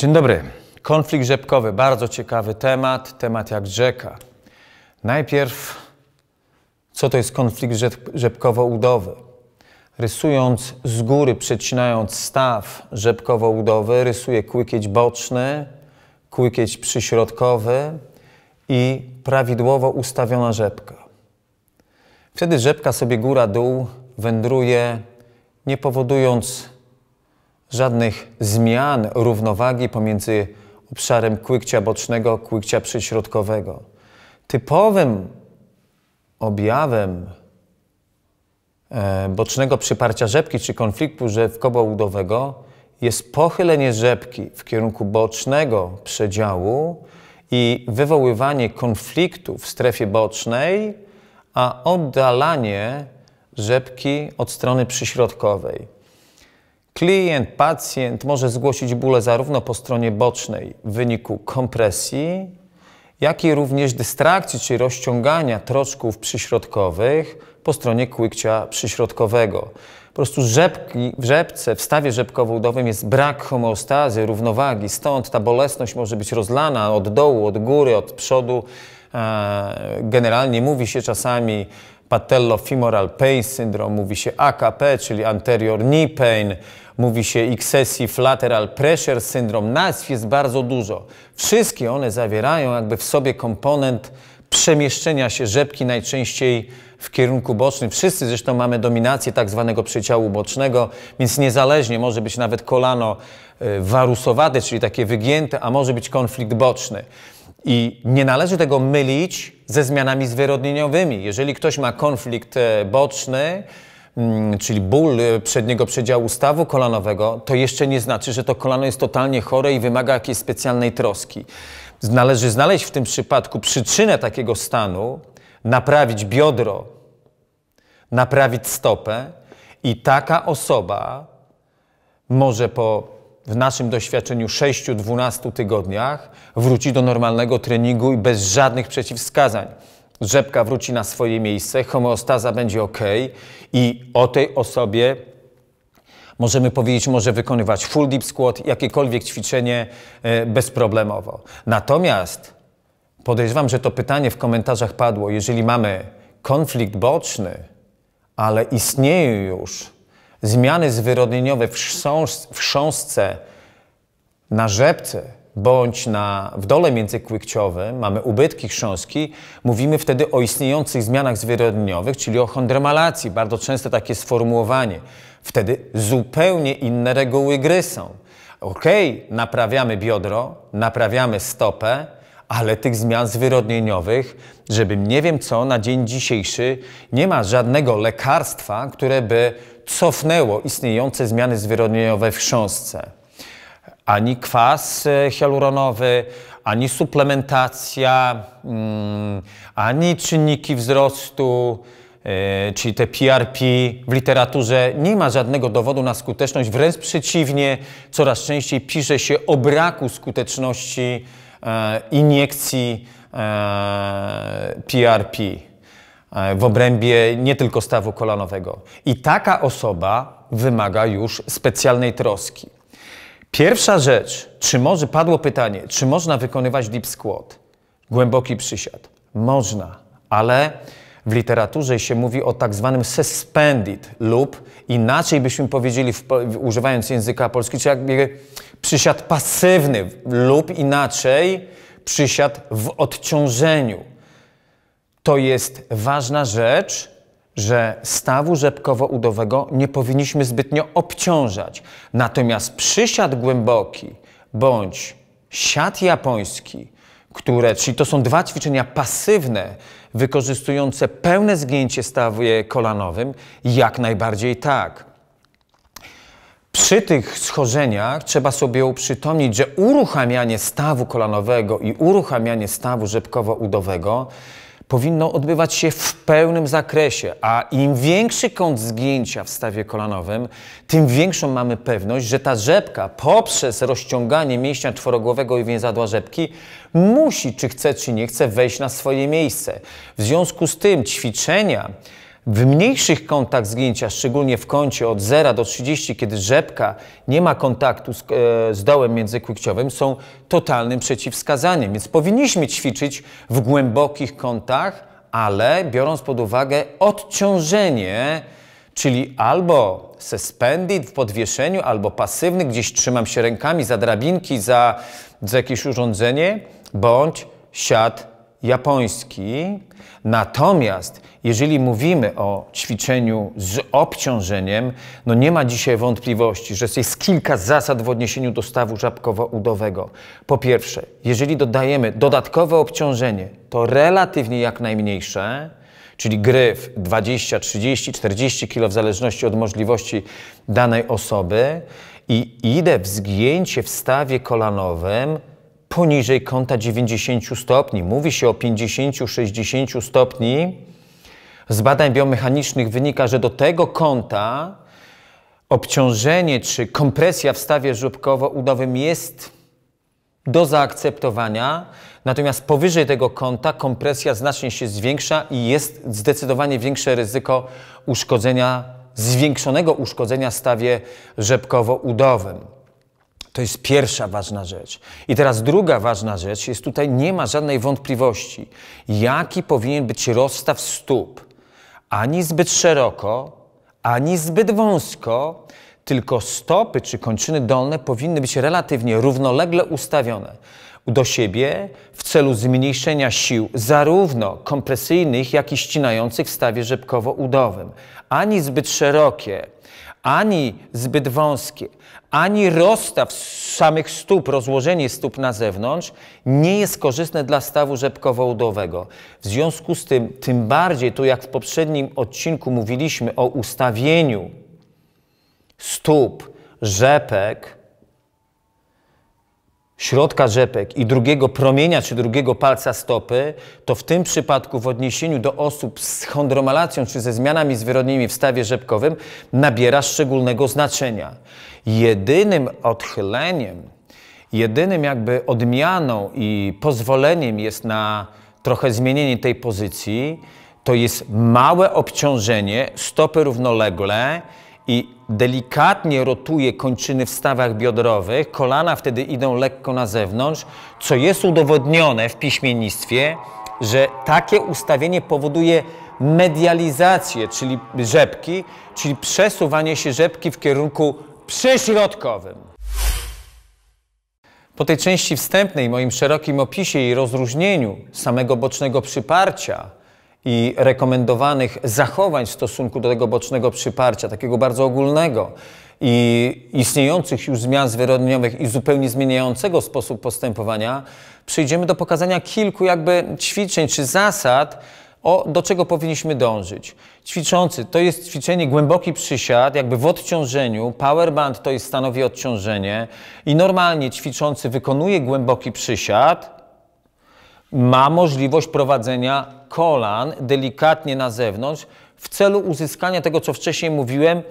Dzień dobry. Konflikt rzepkowy, bardzo ciekawy temat, temat jak rzeka. Najpierw, co to jest konflikt rzepkowo-udowy? Rysując z góry, przecinając staw rzepkowo-udowy, rysuję kłykieć boczny, kłykieć przyśrodkowy i prawidłowo ustawiona rzepka. Wtedy rzepka sobie góra-dół wędruje, nie powodując Żadnych zmian równowagi pomiędzy obszarem kłykcia bocznego, kłykcia przyśrodkowego. Typowym objawem e, bocznego przyparcia rzepki czy konfliktu rzepkowo-udowego jest pochylenie rzepki w kierunku bocznego przedziału i wywoływanie konfliktu w strefie bocznej, a oddalanie rzepki od strony przyśrodkowej. Klient, pacjent może zgłosić bóle zarówno po stronie bocznej w wyniku kompresji, jak i również dystrakcji czy rozciągania troczków przyśrodkowych po stronie kłykcia przyśrodkowego. Po prostu rzepki, w rzepce, w stawie rzepkowo-udowym jest brak homeostazy, równowagi, stąd ta bolesność może być rozlana od dołu, od góry, od przodu. E, generalnie mówi się czasami patello-femoral pain syndrome, mówi się AKP, czyli anterior knee pain, mówi się excessive lateral pressure syndrome. Nazw jest bardzo dużo. Wszystkie one zawierają jakby w sobie komponent przemieszczenia się rzepki najczęściej w kierunku bocznym. Wszyscy zresztą mamy dominację tak zwanego przeciału bocznego, więc niezależnie może być nawet kolano e, warusowate, czyli takie wygięte, a może być konflikt boczny. I nie należy tego mylić ze zmianami zwyrodnieniowymi. Jeżeli ktoś ma konflikt e, boczny, mm, czyli ból e, przedniego przedziału stawu kolanowego, to jeszcze nie znaczy, że to kolano jest totalnie chore i wymaga jakiejś specjalnej troski. Należy znaleźć w tym przypadku przyczynę takiego stanu, naprawić biodro, naprawić stopę i taka osoba może po w naszym doświadczeniu 6-12 tygodniach wróci do normalnego treningu i bez żadnych przeciwwskazań. Rzepka wróci na swoje miejsce, homeostaza będzie ok i o tej osobie możemy powiedzieć, może wykonywać full deep squat, jakiekolwiek ćwiczenie e, bezproblemowo. Natomiast podejrzewam, że to pytanie w komentarzach padło. Jeżeli mamy konflikt boczny, ale istnieje już Zmiany zwyrodnieniowe w, chrząs na rzepce bądź na, w dole międzykłykciowym, mamy ubytki chrząstki, mówimy wtedy o istniejących zmianach zwyrodnieniowych, czyli o chondromalacji. Bardzo często takie sformułowanie. Wtedy zupełnie inne reguły gry są. Okej, okay, naprawiamy biodro, naprawiamy stopę, ale tych zmian zwyrodnieniowych, żebym nie wiem co, na dzień dzisiejszy nie ma żadnego lekarstwa, które by cofnęło istniejące zmiany zwyrodnieniowe w chrząstce. Ani kwas e, hialuronowy, ani suplementacja, mm, ani czynniki wzrostu, e, czyli te PRP w literaturze nie ma żadnego dowodu na skuteczność, wręcz przeciwnie, coraz częściej pisze się o braku skuteczności e, iniekcji PRP. E, w obrębie nie tylko stawu kolanowego. I taka osoba wymaga już specjalnej troski. Pierwsza rzecz, czy może, padło pytanie, czy można wykonywać deep squat, głęboki przysiad? Można, ale w literaturze się mówi o tak zwanym suspended lub inaczej byśmy powiedzieli, używając języka polskiego, czy jakby przysiad pasywny lub inaczej przysiad w odciążeniu. To jest ważna rzecz, że stawu rzepkowo-udowego nie powinniśmy zbytnio obciążać. Natomiast przysiad głęboki bądź siad japoński, które, czyli to są dwa ćwiczenia pasywne, wykorzystujące pełne zgięcie stawu kolanowym, jak najbardziej tak. Przy tych schorzeniach trzeba sobie uprzytomnić, że uruchamianie stawu kolanowego i uruchamianie stawu rzepkowo-udowego powinno odbywać się w pełnym zakresie, a im większy kąt zgięcia w stawie kolanowym, tym większą mamy pewność, że ta rzepka poprzez rozciąganie mięśnia czworogłowego i więzadła rzepki musi, czy chce, czy nie chce, wejść na swoje miejsce. W związku z tym ćwiczenia w mniejszych kątach zgięcia, szczególnie w kącie od 0 do 30, kiedy rzepka nie ma kontaktu z, e, z dołem międzykłykciowym, są totalnym przeciwwskazaniem. Więc powinniśmy ćwiczyć w głębokich kątach, ale biorąc pod uwagę odciążenie, czyli albo suspended w podwieszeniu, albo pasywny, gdzieś trzymam się rękami za drabinki, za, za jakieś urządzenie, bądź siad japoński. Natomiast jeżeli mówimy o ćwiczeniu z obciążeniem, no nie ma dzisiaj wątpliwości, że jest kilka zasad w odniesieniu do stawu żabkowo-udowego. Po pierwsze, jeżeli dodajemy dodatkowe obciążenie, to relatywnie jak najmniejsze, czyli gryf 20, 30, 40 kg w zależności od możliwości danej osoby i idę w zgięcie w stawie kolanowym poniżej kąta 90 stopni. Mówi się o 50-60 stopni. Z badań biomechanicznych wynika, że do tego kąta obciążenie czy kompresja w stawie żłobkowo-udowym jest do zaakceptowania, natomiast powyżej tego kąta kompresja znacznie się zwiększa i jest zdecydowanie większe ryzyko uszkodzenia, zwiększonego uszkodzenia w stawie rzepkowo-udowym. To jest pierwsza ważna rzecz. I teraz druga ważna rzecz jest tutaj, nie ma żadnej wątpliwości, jaki powinien być rozstaw stóp. Ani zbyt szeroko, ani zbyt wąsko, tylko stopy czy kończyny dolne powinny być relatywnie równolegle ustawione do siebie w celu zmniejszenia sił zarówno kompresyjnych, jak i ścinających w stawie rzepkowo-udowym. Ani zbyt szerokie, ani zbyt wąskie, ani rozstaw samych stóp, rozłożenie stóp na zewnątrz nie jest korzystne dla stawu rzepkowo-udowego. W związku z tym, tym bardziej, tu jak w poprzednim odcinku mówiliśmy o ustawieniu stóp, rzepek, środka rzepek i drugiego promienia czy drugiego palca stopy, to w tym przypadku w odniesieniu do osób z chondromalacją czy ze zmianami zwyrodnionymi w stawie rzepkowym nabiera szczególnego znaczenia. Jedynym odchyleniem, jedynym jakby odmianą i pozwoleniem jest na trochę zmienienie tej pozycji, to jest małe obciążenie stopy równolegle i delikatnie rotuje kończyny w stawach biodrowych, kolana wtedy idą lekko na zewnątrz, co jest udowodnione w piśmiennictwie, że takie ustawienie powoduje medializację, czyli rzepki, czyli przesuwanie się rzepki w kierunku przyśrodkowym. Po tej części wstępnej, moim szerokim opisie i rozróżnieniu samego bocznego przyparcia i rekomendowanych zachowań w stosunku do tego bocznego przyparcia, takiego bardzo ogólnego i istniejących już zmian zwyrodniowych i zupełnie zmieniającego sposób postępowania, przyjdziemy do pokazania kilku jakby ćwiczeń czy zasad, o, do czego powinniśmy dążyć. Ćwiczący to jest ćwiczenie głęboki przysiad, jakby w odciążeniu. Powerband to jest stanowi odciążenie. I normalnie ćwiczący wykonuje głęboki przysiad, ma możliwość prowadzenia kolan delikatnie na zewnątrz w celu uzyskania tego, co wcześniej mówiłem,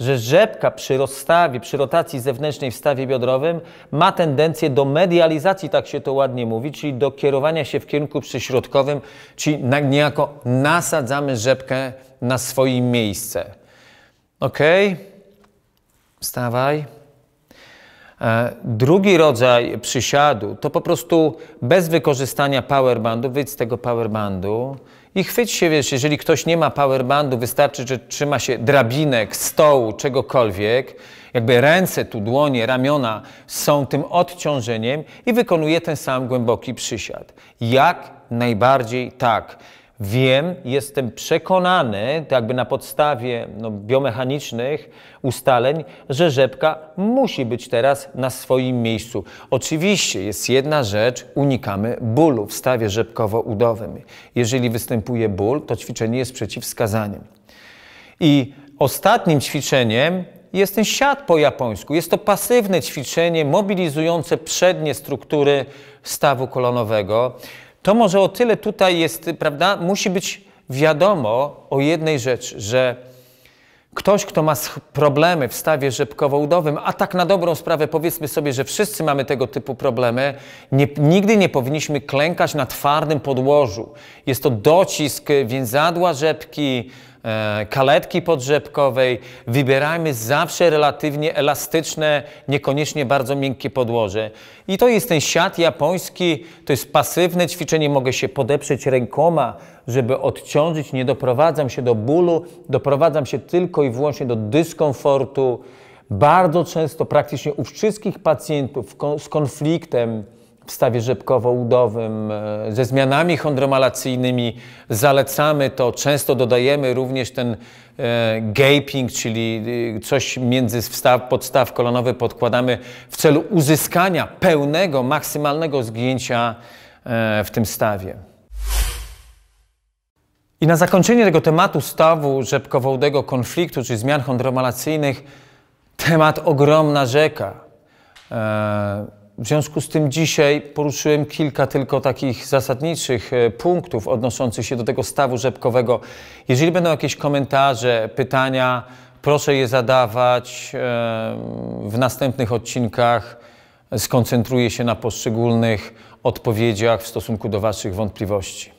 że rzepka przy rozstawie, przy rotacji zewnętrznej w stawie biodrowym ma tendencję do medializacji, tak się to ładnie mówi, czyli do kierowania się w kierunku przyśrodkowym, czyli niejako nasadzamy rzepkę na swoim miejsce. Ok? Stawaj. E, drugi rodzaj przysiadu to po prostu bez wykorzystania powerbandu, wyjdź z tego powerbandu i chwyć się, wiesz, jeżeli ktoś nie ma powerbandu, wystarczy, że trzyma się drabinek, stołu, czegokolwiek, jakby ręce tu, dłonie, ramiona są tym odciążeniem i wykonuje ten sam głęboki przysiad. Jak najbardziej tak. Wiem, jestem przekonany, tak jakby na podstawie no, biomechanicznych ustaleń, że rzepka musi być teraz na swoim miejscu. Oczywiście jest jedna rzecz, unikamy bólu w stawie rzepkowo-udowym. Jeżeli występuje ból, to ćwiczenie jest przeciwwskazaniem. I ostatnim ćwiczeniem jest ten siad po japońsku. Jest to pasywne ćwiczenie mobilizujące przednie struktury stawu kolonowego. To może o tyle tutaj jest, prawda? Musi być wiadomo o jednej rzeczy, że ktoś, kto ma problemy w stawie rzepkowo-udowym, a tak na dobrą sprawę powiedzmy sobie, że wszyscy mamy tego typu problemy, nie, nigdy nie powinniśmy klękać na twardym podłożu. Jest to docisk więzadła rzepki, E, kaletki podrzepkowej. Wybierajmy zawsze relatywnie elastyczne, niekoniecznie bardzo miękkie podłoże. I to jest ten siat japoński, to jest pasywne ćwiczenie. Mogę się podeprzeć rękoma, żeby odciążyć. Nie doprowadzam się do bólu, doprowadzam się tylko i wyłącznie do dyskomfortu. Bardzo często, praktycznie u wszystkich pacjentów z konfliktem, w stawie rzepkowo-udowym, e, ze zmianami chondromalacyjnymi. Zalecamy to, często dodajemy również ten e, gaping, czyli e, coś między wstaw, podstaw kolonowy podkładamy w celu uzyskania pełnego, maksymalnego zgięcia w tym stawie. I na zakończenie tego tematu stawu rzepkowołdego konfliktu czy zmian chondromalacyjnych, temat ogromna rzeka. W związku z tym dzisiaj poruszyłem kilka tylko takich zasadniczych e, punktów odnoszących się do tego stawu rzepkowego. Jeżeli będą jakieś komentarze, pytania, proszę je zadawać e, w następnych odcinkach. Skoncentruję się na poszczególnych odpowiedziach w stosunku do Waszych wątpliwości.